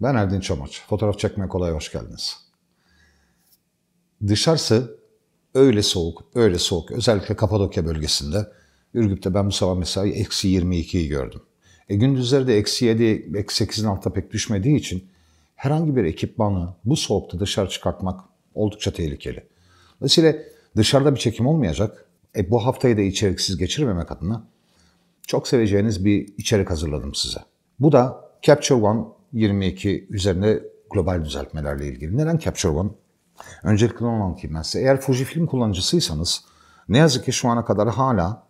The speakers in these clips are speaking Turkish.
Ben Erdin Çamaç. Fotoğraf çekmeye kolay hoş geldiniz. Dışarısı öyle soğuk, öyle soğuk. Özellikle Kapadokya bölgesinde. Ürgüp'te ben bu sabah mesela eksi 22'yi gördüm. E gündüzleri de eksi 7, eksi 8'in altta pek düşmediği için herhangi bir ekipmanı bu soğukta dışarı çıkartmak oldukça tehlikeli. Dolayısıyla Dışarıda bir çekim olmayacak. E, bu haftayı da içeriksiz geçirmemek adına çok seveceğiniz bir içerik hazırladım size. Bu da Capture One 22 üzerinde global düzeltmelerle ilgili. Neden Capture One? Öncelikle onu anlatayım ben size. Eğer Fujifilm kullanıcısıysanız ne yazık ki şu ana kadar hala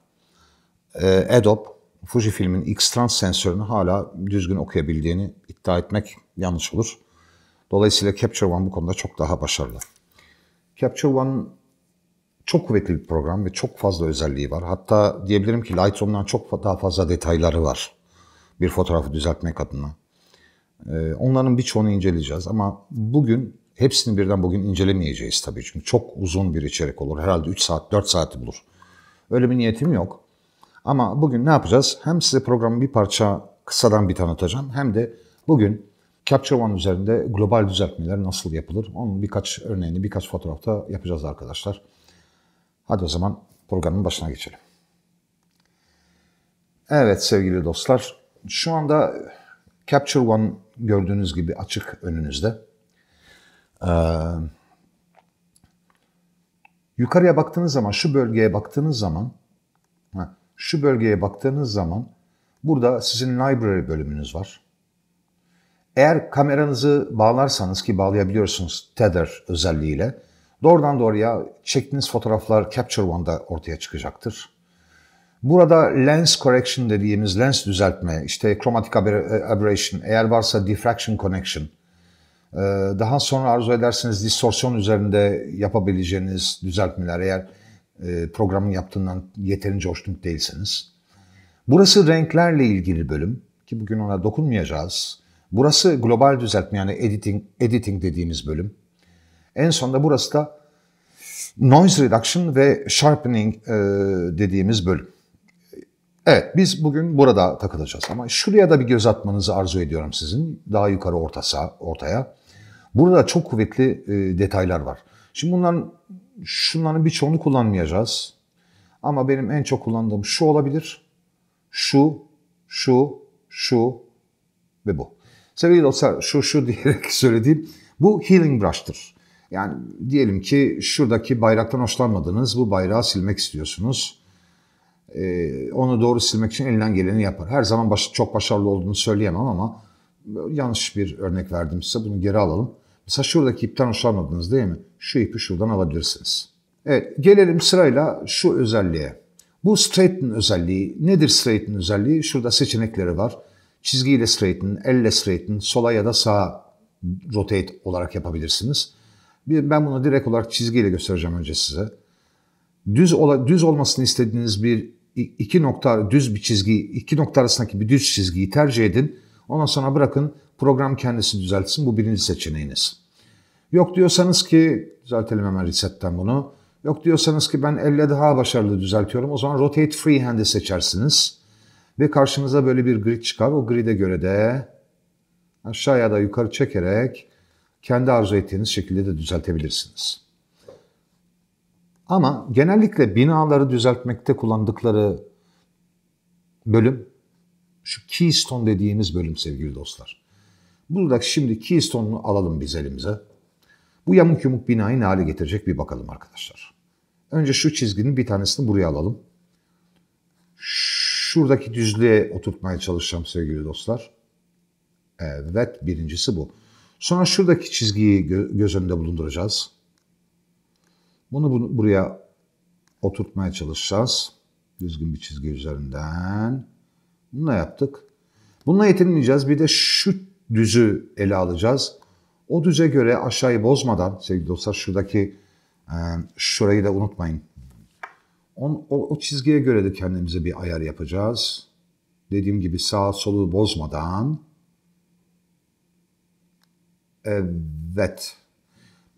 e, Adobe Fujifilm'in X-Trans sensörünü hala düzgün okuyabildiğini iddia etmek yanlış olur. Dolayısıyla Capture One bu konuda çok daha başarılı. Capture One çok kuvvetli bir program ve çok fazla özelliği var. Hatta diyebilirim ki Lightroom'dan çok daha fazla detayları var bir fotoğrafı düzeltmek adına. Ee, onların birçoğunu inceleyeceğiz ama bugün hepsini birden bugün incelemeyeceğiz tabii. Çünkü çok uzun bir içerik olur. Herhalde 3 saat, 4 saati bulur. Öyle bir niyetim yok. Ama bugün ne yapacağız? Hem size programın bir parça kısadan bir tanıtacağım hem de bugün Capture One üzerinde global düzeltmeler nasıl yapılır? Onun birkaç örneğini birkaç fotoğrafta yapacağız arkadaşlar. Hadi o zaman programın başına geçelim. Evet sevgili dostlar, şu anda Capture One gördüğünüz gibi açık önünüzde. Ee, yukarıya baktığınız zaman, şu bölgeye baktığınız zaman, şu bölgeye baktığınız zaman burada sizin library bölümünüz var. Eğer kameranızı bağlarsanız ki bağlayabiliyorsunuz tether özelliğiyle Doğrudan doğruya çektiğiniz fotoğraflar Capture One'da ortaya çıkacaktır. Burada lens correction dediğimiz lens düzeltme, işte chromatic e, aberration, eğer varsa diffraction connection, e, daha sonra arzu ederseniz distorsiyon üzerinde yapabileceğiniz düzeltmeler eğer e, programın yaptığından yeterince hoşnut değilseniz. Burası renklerle ilgili bölüm ki bugün ona dokunmayacağız. Burası global düzeltme yani editing, editing dediğimiz bölüm. En sonunda burası da noise reduction ve sharpening e, dediğimiz bölüm. Evet biz bugün burada takılacağız ama şuraya da bir göz atmanızı arzu ediyorum sizin. Daha yukarı ortasa, ortaya. Burada çok kuvvetli e, detaylar var. Şimdi bunların şunların birçoğunu kullanmayacağız. Ama benim en çok kullandığım şu olabilir. Şu, şu, şu ve bu. Sevgili dostlar şu şu diyerek söylediğim bu healing brush'tır. Yani diyelim ki şuradaki bayraktan hoşlanmadınız, bu bayrağı silmek istiyorsunuz. Ee, onu doğru silmek için elinden geleni yapar. Her zaman baş, çok başarılı olduğunu söyleyemem ama yanlış bir örnek verdim size. Bunu geri alalım. Mesela şuradaki ipten hoşlanmadınız değil mi? Şu ipi şuradan alabilirsiniz. Evet, gelelim sırayla şu özelliğe. Bu straighten özelliği. Nedir straighten özelliği? Şurada seçenekleri var. Çizgiyle straighten, elle straighten, sola ya da sağa rotate olarak yapabilirsiniz. Bir, ben bunu direkt olarak çizgiyle göstereceğim önce size. Düz, ola, düz olmasını istediğiniz bir iki nokta düz bir çizgi, iki nokta arasındaki bir düz çizgiyi tercih edin. Ondan sonra bırakın program kendisi düzeltsin. Bu birinci seçeneğiniz. Yok diyorsanız ki, düzeltelim hemen resetten bunu. Yok diyorsanız ki ben elle daha başarılı düzeltiyorum. O zaman rotate freehand'i seçersiniz. Ve karşınıza böyle bir grid çıkar. O grid'e göre de aşağıya da yukarı çekerek kendi arzu ettiğiniz şekilde de düzeltebilirsiniz. Ama genellikle binaları düzeltmekte kullandıkları bölüm şu keystone dediğimiz bölüm sevgili dostlar. Burada şimdi keystone'u alalım biz elimize. Bu yamuk yumuk binayı ne hale getirecek bir bakalım arkadaşlar. Önce şu çizginin bir tanesini buraya alalım. Şuradaki düzlüğe oturtmaya çalışacağım sevgili dostlar. Evet birincisi bu. Sonra şuradaki çizgiyi göz önünde bulunduracağız. Bunu buraya oturtmaya çalışacağız. Düzgün bir çizgi üzerinden. Bununla yaptık. Bununla yetinmeyeceğiz. Bir de şu düzü ele alacağız. O düze göre aşağıyı bozmadan sevgili dostlar şuradaki e, şurayı da unutmayın. O, o, o çizgiye göre de kendimize bir ayar yapacağız. Dediğim gibi sağ solu bozmadan Evet.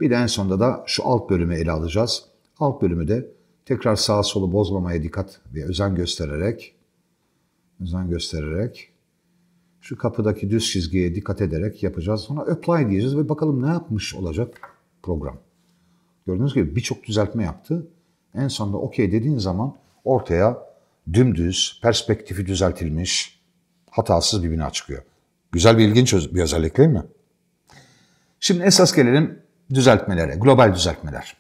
Bir de en sonunda da şu alt bölümü ele alacağız. Alt bölümü de tekrar sağ solu bozmamaya dikkat ve özen göstererek özen göstererek şu kapıdaki düz çizgiye dikkat ederek yapacağız. Sonra apply diyeceğiz ve bakalım ne yapmış olacak program. Gördüğünüz gibi birçok düzeltme yaptı. En sonunda okey dediğin zaman ortaya dümdüz, perspektifi düzeltilmiş, hatasız bir bina çıkıyor. Güzel bir ilginç bir özellik değil mi? Şimdi esas gelelim düzeltmelere, global düzeltmeler.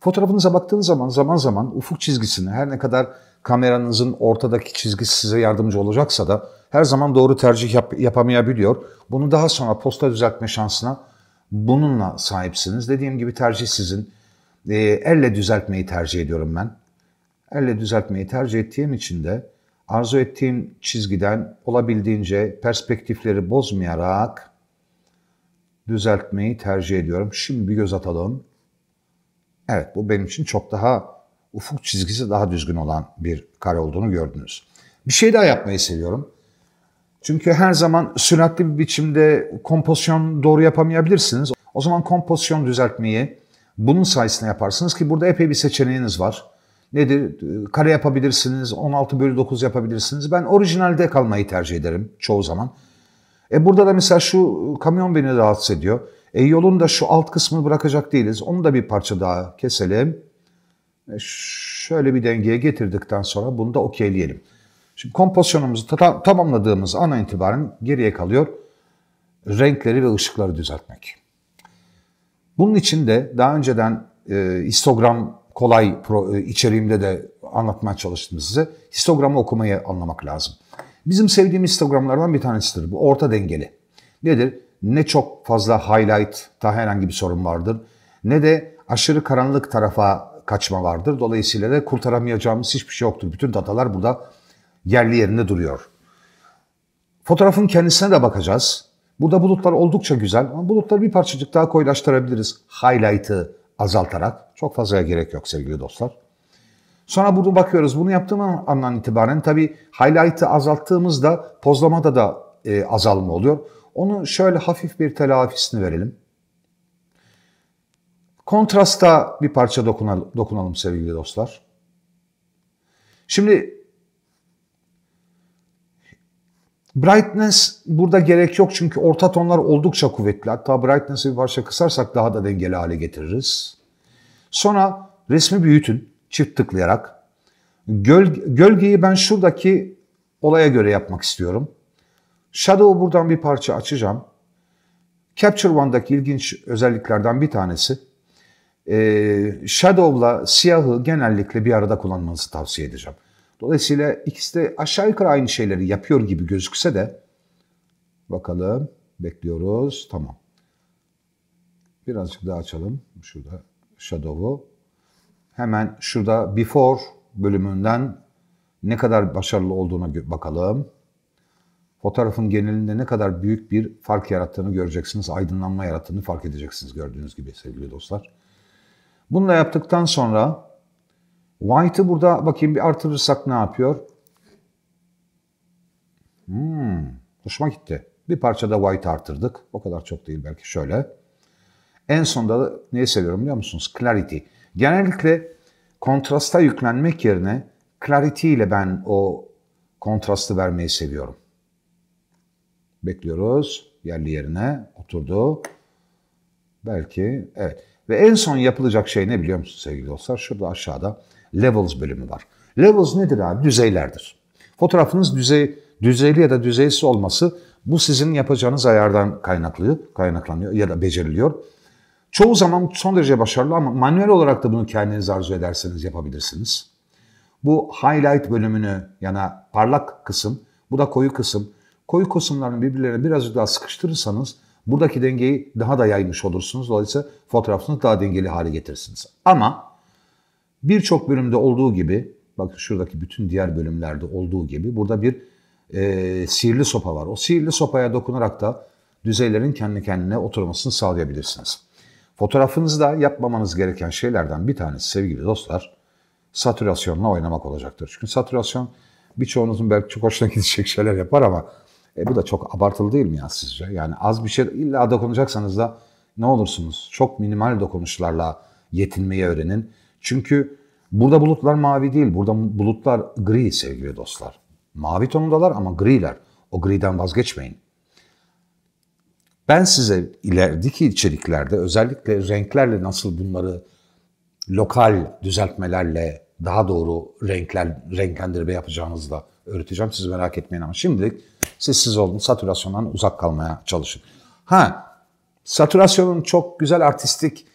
Fotoğrafınıza baktığınız zaman zaman zaman ufuk çizgisini her ne kadar kameranızın ortadaki çizgisi size yardımcı olacaksa da her zaman doğru tercih yap yapamayabiliyor. Bunu daha sonra posta düzeltme şansına bununla sahipsiniz. Dediğim gibi tercih sizin. E, elle düzeltmeyi tercih ediyorum ben. Elle düzeltmeyi tercih ettiğim için de arzu ettiğim çizgiden olabildiğince perspektifleri bozmayarak düzeltmeyi tercih ediyorum. Şimdi bir göz atalım. Evet bu benim için çok daha ufuk çizgisi daha düzgün olan bir kare olduğunu gördünüz. Bir şey daha yapmayı seviyorum. Çünkü her zaman süratli bir biçimde kompozisyon doğru yapamayabilirsiniz. O zaman kompozisyon düzeltmeyi bunun sayesinde yaparsınız ki burada epey bir seçeneğiniz var. Nedir? Kare yapabilirsiniz, 16 bölü 9 yapabilirsiniz. Ben orijinalde kalmayı tercih ederim çoğu zaman. E burada da mesela şu kamyon beni rahatsız ediyor. E yolun da şu alt kısmını bırakacak değiliz. Onu da bir parça daha keselim. E şöyle bir dengeye getirdikten sonra bunu da okeyleyelim. Şimdi kompozisyonumuzu ta tamamladığımız ana itibaren geriye kalıyor renkleri ve ışıkları düzeltmek. Bunun için de daha önceden e, histogram kolay pro, e, içeriğimde de anlatmaya çalıştım size. Histogramı okumayı anlamak lazım. Bizim sevdiğimiz Instagram'lardan bir tanesidir bu. Orta dengeli. Nedir? Ne çok fazla highlight, highlight'ta herhangi bir sorun vardır ne de aşırı karanlık tarafa kaçma vardır. Dolayısıyla da kurtaramayacağımız hiçbir şey yoktur. Bütün datalar burada yerli yerinde duruyor. Fotoğrafın kendisine de bakacağız. Burada bulutlar oldukça güzel ama bulutları bir parçacık daha koyulaştırabiliriz. Highlight'ı azaltarak çok fazla gerek yok sevgili dostlar. Sonra burada bakıyoruz. Bunu yaptığım andan itibaren tabii highlight'ı azalttığımızda pozlamada da e, azalma oluyor. Onu şöyle hafif bir telafisini verelim. Kontrasta bir parça dokunalım, dokunalım sevgili dostlar. Şimdi Brightness burada gerek yok çünkü orta tonlar oldukça kuvvetli. Hatta brightness'ı bir parça kısarsak daha da dengeli hale getiririz. Sonra resmi büyütün çift tıklayarak. Göl, gölgeyi ben şuradaki olaya göre yapmak istiyorum. Shadow'u buradan bir parça açacağım. Capture One'daki ilginç özelliklerden bir tanesi. Ee, Shadow'la siyahı genellikle bir arada kullanmanızı tavsiye edeceğim. Dolayısıyla ikisi de aşağı yukarı aynı şeyleri yapıyor gibi gözükse de bakalım bekliyoruz. Tamam. Birazcık daha açalım. Şurada Shadow'u. Hemen şurada before bölümünden ne kadar başarılı olduğuna bakalım. Fotoğrafın genelinde ne kadar büyük bir fark yarattığını göreceksiniz. Aydınlanma yarattığını fark edeceksiniz gördüğünüz gibi sevgili dostlar. Bununla yaptıktan sonra white'ı burada bakayım bir artırırsak ne yapıyor? Hmm, hoşuma gitti. Bir parça da white artırdık. O kadar çok değil belki şöyle. En sonda da neyi seviyorum biliyor musunuz? Clarity. Genellikle kontrasta yüklenmek yerine clarity ile ben o kontrastı vermeyi seviyorum. Bekliyoruz. Yerli yerine oturdu. Belki evet. Ve en son yapılacak şey ne biliyor musun sevgili dostlar? Şurada aşağıda levels bölümü var. Levels nedir abi? Düzeylerdir. Fotoğrafınız düzey düzeyli ya da düzeysiz olması bu sizin yapacağınız ayardan kaynaklı, kaynaklanıyor ya da beceriliyor. Çoğu zaman son derece başarılı ama manuel olarak da bunu kendiniz arzu ederseniz yapabilirsiniz. Bu highlight bölümünü yana parlak kısım, bu da koyu kısım. Koyu kısımların birbirlerine birazcık daha sıkıştırırsanız buradaki dengeyi daha da yaymış olursunuz. Dolayısıyla fotoğrafınızı daha dengeli hale getirirsiniz. Ama birçok bölümde olduğu gibi, bakın şuradaki bütün diğer bölümlerde olduğu gibi burada bir e, sihirli sopa var. O sihirli sopaya dokunarak da düzeylerin kendi kendine oturmasını sağlayabilirsiniz. Fotoğrafınızda yapmamanız gereken şeylerden bir tanesi sevgili dostlar, satürasyonla oynamak olacaktır. Çünkü satürasyon birçoğunuzun belki çok hoşuna gidecek şeyler yapar ama e, bu da çok abartılı değil mi ya sizce? Yani az bir şey illa dokunacaksanız da ne olursunuz çok minimal dokunuşlarla yetinmeyi öğrenin. Çünkü burada bulutlar mavi değil, burada bulutlar gri sevgili dostlar. Mavi tonundalar ama griler. O griden vazgeçmeyin. Ben size ilerideki içeriklerde özellikle renklerle nasıl bunları lokal düzeltmelerle daha doğru renkler, renklendirme yapacağınızı da öğreteceğim. Siz merak etmeyin ama şimdilik siz siz olun satürasyondan uzak kalmaya çalışın. Ha, satürasyonun çok güzel artistik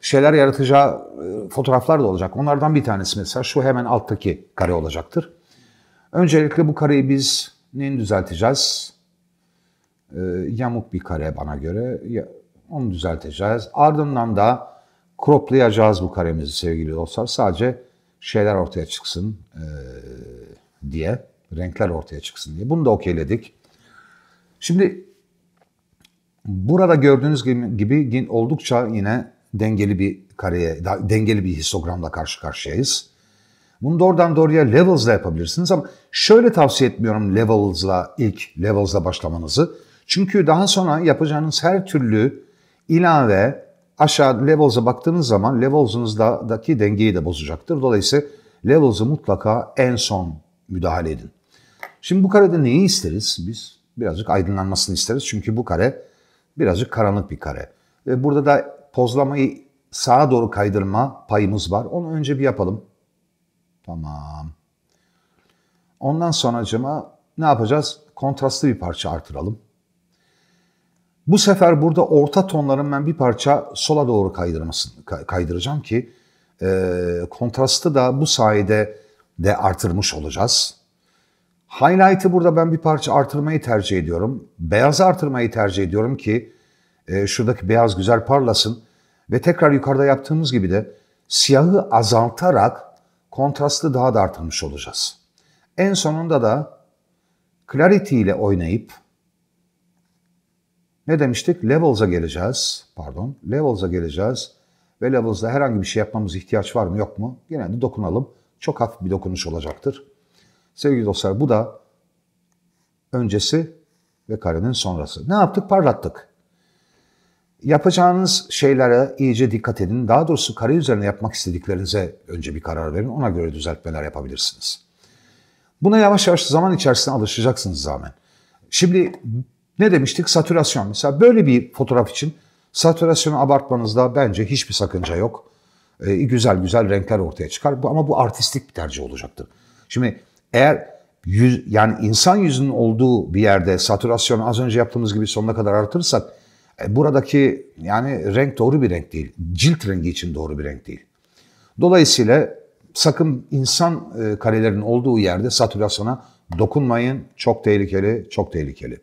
şeyler yaratacağı e, fotoğraflar da olacak. Onlardan bir tanesi mesela şu hemen alttaki kare olacaktır. Öncelikle bu kareyi biz neyin düzelteceğiz? e, yamuk bir kare bana göre. Ya, onu düzelteceğiz. Ardından da kroplayacağız bu karemizi sevgili dostlar. Sadece şeyler ortaya çıksın e, diye, renkler ortaya çıksın diye. Bunu da okeyledik. Şimdi burada gördüğünüz gibi, gibi oldukça yine dengeli bir kareye, dengeli bir histogramla karşı karşıyayız. Bunu doğrudan doğruya levels'la yapabilirsiniz ama şöyle tavsiye etmiyorum levels'la ilk levels'la başlamanızı. Çünkü daha sonra yapacağınız her türlü ilave aşağı Levelz'a baktığınız zaman Levelz'ınızdaki dengeyi de bozacaktır. Dolayısıyla Levelz'ı mutlaka en son müdahale edin. Şimdi bu karede neyi isteriz? Biz birazcık aydınlanmasını isteriz. Çünkü bu kare birazcık karanlık bir kare. Ve burada da pozlamayı sağa doğru kaydırma payımız var. Onu önce bir yapalım. Tamam. Ondan sonra acaba ne yapacağız? Kontrastlı bir parça artıralım. Bu sefer burada orta tonların ben bir parça sola doğru kaydırmasını kaydıracağım ki e, kontrastı da bu sayede de artırmış olacağız. Highlight'ı burada ben bir parça artırmayı tercih ediyorum. Beyazı artırmayı tercih ediyorum ki e, şuradaki beyaz güzel parlasın. Ve tekrar yukarıda yaptığımız gibi de siyahı azaltarak kontrastı daha da artırmış olacağız. En sonunda da Clarity ile oynayıp ne demiştik? Levels'a geleceğiz. Pardon. Levels'a geleceğiz. Ve Levels'da herhangi bir şey yapmamız ihtiyaç var mı yok mu? Yine dokunalım. Çok hafif bir dokunuş olacaktır. Sevgili dostlar bu da öncesi ve karenin sonrası. Ne yaptık? Parlattık. Yapacağınız şeylere iyice dikkat edin. Daha doğrusu kare üzerine yapmak istediklerinize önce bir karar verin. Ona göre düzeltmeler yapabilirsiniz. Buna yavaş yavaş zaman içerisinde alışacaksınız zaten. Şimdi ne demiştik? Satürasyon. Mesela böyle bir fotoğraf için satürasyonu abartmanızda bence hiçbir sakınca yok. Ee, güzel güzel renkler ortaya çıkar bu, ama bu artistik bir tercih olacaktır. Şimdi eğer yüz, yani insan yüzünün olduğu bir yerde satürasyonu az önce yaptığımız gibi sonuna kadar artırırsak e, buradaki yani renk doğru bir renk değil. Cilt rengi için doğru bir renk değil. Dolayısıyla sakın insan e, karelerinin olduğu yerde satürasyona dokunmayın. Çok tehlikeli, çok tehlikeli.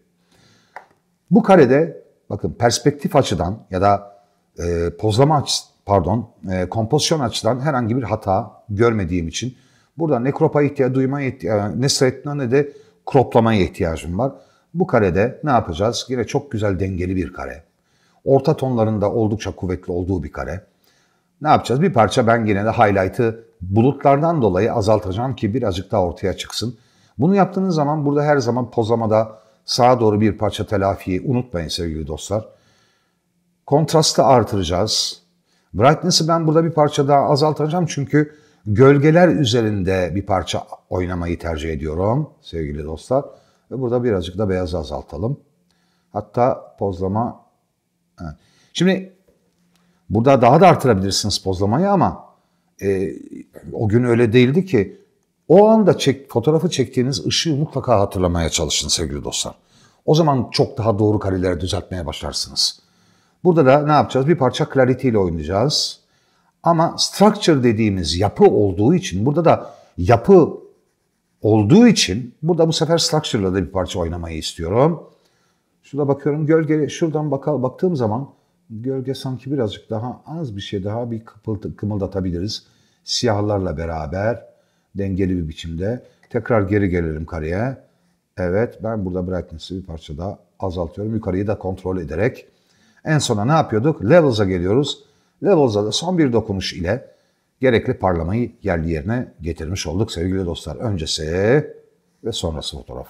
Bu karede bakın perspektif açıdan ya da e, pozlama açı pardon e, kompozisyon açıdan herhangi bir hata görmediğim için burada ne kropa ihtiyacı duymaya ihtiyaç, e, ne straight'ına ne de kroplamaya ihtiyacım var. Bu karede ne yapacağız? Yine çok güzel dengeli bir kare. Orta tonlarında oldukça kuvvetli olduğu bir kare. Ne yapacağız? Bir parça ben yine de highlight'ı bulutlardan dolayı azaltacağım ki birazcık daha ortaya çıksın. Bunu yaptığınız zaman burada her zaman pozlamada sağa doğru bir parça telafiyi unutmayın sevgili dostlar. Kontrastı artıracağız. Brightness'ı ben burada bir parça daha azaltacağım çünkü gölgeler üzerinde bir parça oynamayı tercih ediyorum sevgili dostlar. Ve burada birazcık da beyazı azaltalım. Hatta pozlama... Şimdi burada daha da artırabilirsiniz pozlamayı ama e, o gün öyle değildi ki o anda çek, fotoğrafı çektiğiniz ışığı mutlaka hatırlamaya çalışın sevgili dostlar. O zaman çok daha doğru kareleri düzeltmeye başlarsınız. Burada da ne yapacağız? Bir parça clarity ile oynayacağız. Ama structure dediğimiz yapı olduğu için burada da yapı olduğu için burada bu sefer structure ile de bir parça oynamayı istiyorum. Şurada bakıyorum gölge şuradan bakal baktığım zaman gölge sanki birazcık daha az bir şey daha bir kımıldatabiliriz. Siyahlarla beraber dengeli bir biçimde. Tekrar geri gelelim kareye. Evet ben burada brightness'ı bir parça daha azaltıyorum. Yukarıyı da kontrol ederek. En sona ne yapıyorduk? Levels'a geliyoruz. Levels'a da son bir dokunuş ile gerekli parlamayı yerli yerine getirmiş olduk sevgili dostlar. Öncesi ve sonrası fotoğraf.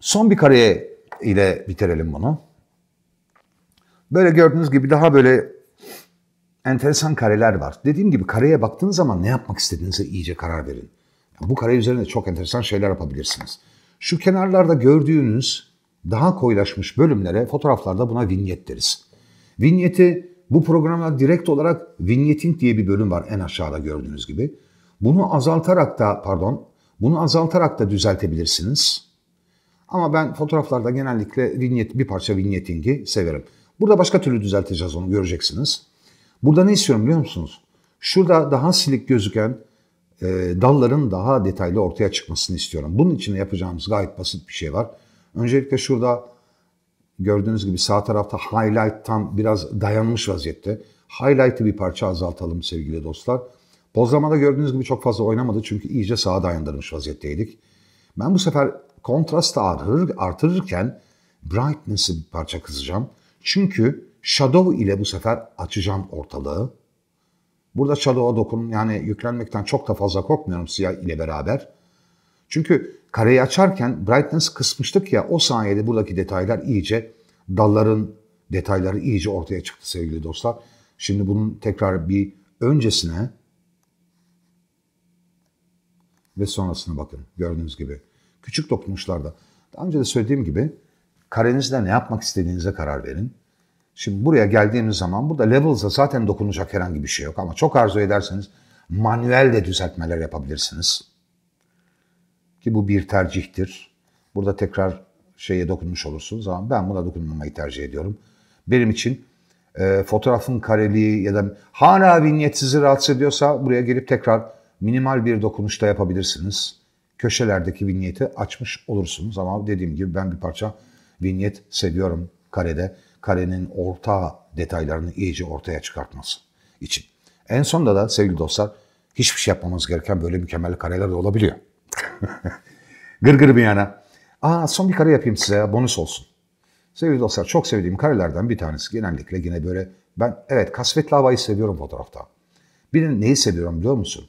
Son bir kare ile bitirelim bunu. Böyle gördüğünüz gibi daha böyle enteresan kareler var. Dediğim gibi kareye baktığınız zaman ne yapmak istediğinize iyice karar verin. Bu kare üzerinde çok enteresan şeyler yapabilirsiniz. Şu kenarlarda gördüğünüz daha koyulaşmış bölümlere fotoğraflarda buna vinyet deriz. Vinyeti bu programda direkt olarak vignetting diye bir bölüm var en aşağıda gördüğünüz gibi. Bunu azaltarak da pardon, bunu azaltarak da düzeltebilirsiniz. Ama ben fotoğraflarda genellikle vinyet bir parça vignetting'i severim. Burada başka türlü düzelteceğiz onu göreceksiniz. Burada ne istiyorum biliyor musunuz? Şurada daha silik gözüken e, dalların daha detaylı ortaya çıkmasını istiyorum. Bunun için yapacağımız gayet basit bir şey var. Öncelikle şurada gördüğünüz gibi sağ tarafta highlight tam biraz dayanmış vaziyette. Highlight'ı bir parça azaltalım sevgili dostlar. Pozlamada gördüğünüz gibi çok fazla oynamadı çünkü iyice sağa dayandırmış vaziyetteydik. Ben bu sefer kontrastı artırır, artırırken brightness'ı bir parça kızacağım. Çünkü Shadow ile bu sefer açacağım ortalığı. Burada Shadow'a dokun yani yüklenmekten çok da fazla korkmuyorum siyah ile beraber. Çünkü kareyi açarken brightness kısmıştık ya o sayede buradaki detaylar iyice dalların detayları iyice ortaya çıktı sevgili dostlar. Şimdi bunun tekrar bir öncesine ve sonrasına bakın gördüğünüz gibi. Küçük dokunuşlarda. Daha önce de söylediğim gibi karenizde ne yapmak istediğinize karar verin. Şimdi buraya geldiğimiz zaman burada Levels'a zaten dokunacak herhangi bir şey yok ama çok arzu ederseniz manuel de düzeltmeler yapabilirsiniz. Ki bu bir tercihtir. Burada tekrar şeye dokunmuş olursunuz ama ben buna dokunmamayı tercih ediyorum. Benim için e, fotoğrafın kareliği ya da hala vinyet sizi rahatsız ediyorsa buraya gelip tekrar minimal bir dokunuşta yapabilirsiniz. Köşelerdeki vinyeti açmış olursunuz ama dediğim gibi ben bir parça vinyet seviyorum karede karenin orta detaylarını iyice ortaya çıkartması için. En sonunda da sevgili dostlar hiçbir şey yapmamız gereken böyle mükemmel kareler de olabiliyor. gır gır bir yana. Aa son bir kare yapayım size ya bonus olsun. Sevgili dostlar çok sevdiğim karelerden bir tanesi genellikle yine böyle ben evet kasvetli havayı seviyorum fotoğrafta. Bir de neyi seviyorum biliyor musun?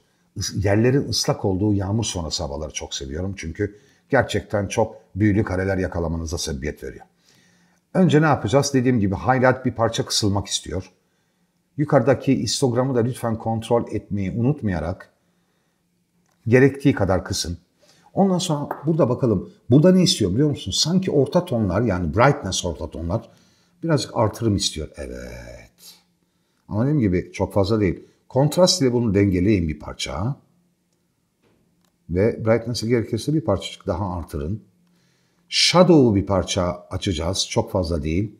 Yerlerin ıslak olduğu yağmur sonrası havaları çok seviyorum. Çünkü gerçekten çok büyülü kareler yakalamanıza sebebiyet veriyor. Önce ne yapacağız? Dediğim gibi highlight bir parça kısılmak istiyor. Yukarıdaki histogramı da lütfen kontrol etmeyi unutmayarak gerektiği kadar kısın. Ondan sonra burada bakalım. Burada ne istiyor biliyor musun? Sanki orta tonlar yani brightness orta tonlar birazcık artırım istiyor. Evet. Ama dediğim gibi çok fazla değil. Kontrast ile bunu dengeleyin bir parça. Ve brightness'ı gerekirse bir parçacık daha artırın. Shadow'u bir parça açacağız. Çok fazla değil.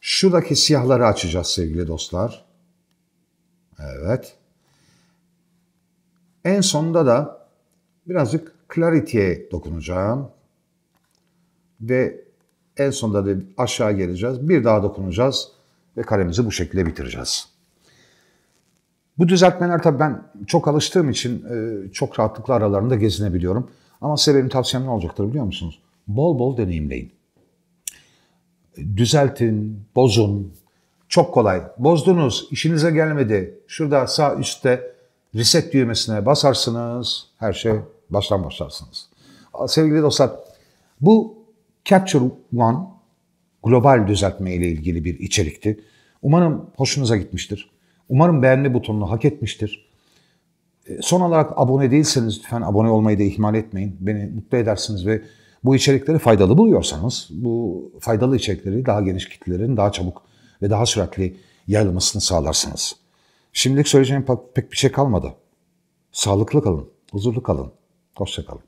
Şuradaki siyahları açacağız sevgili dostlar. Evet. En sonunda da birazcık Clarity'ye dokunacağım. Ve en sonunda da aşağı geleceğiz. Bir daha dokunacağız ve kalemizi bu şekilde bitireceğiz. Bu düzeltmeler tabii ben çok alıştığım için e, çok rahatlıkla aralarında gezinebiliyorum. Ama size benim tavsiyem ne olacaktır biliyor musunuz? Bol bol deneyimleyin. Düzeltin, bozun. Çok kolay. Bozdunuz, işinize gelmedi. Şurada sağ üstte reset düğmesine basarsınız. Her şey baştan başlarsınız. Sevgili dostlar, bu Capture One global düzeltme ile ilgili bir içerikti. Umarım hoşunuza gitmiştir. Umarım beğenme butonunu hak etmiştir. Ee, son olarak abone değilseniz lütfen abone olmayı da ihmal etmeyin. Beni mutlu edersiniz ve bu içerikleri faydalı buluyorsanız bu faydalı içerikleri daha geniş kitlelerin daha çabuk ve daha süratli yayılmasını sağlarsınız. Şimdilik söyleyeceğim pek bir şey kalmadı. Sağlıklı kalın, huzurlu kalın, hoşça kalın.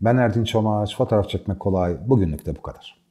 Ben Erdin Çomaç, fotoğraf çekmek kolay. Bugünlük de bu kadar.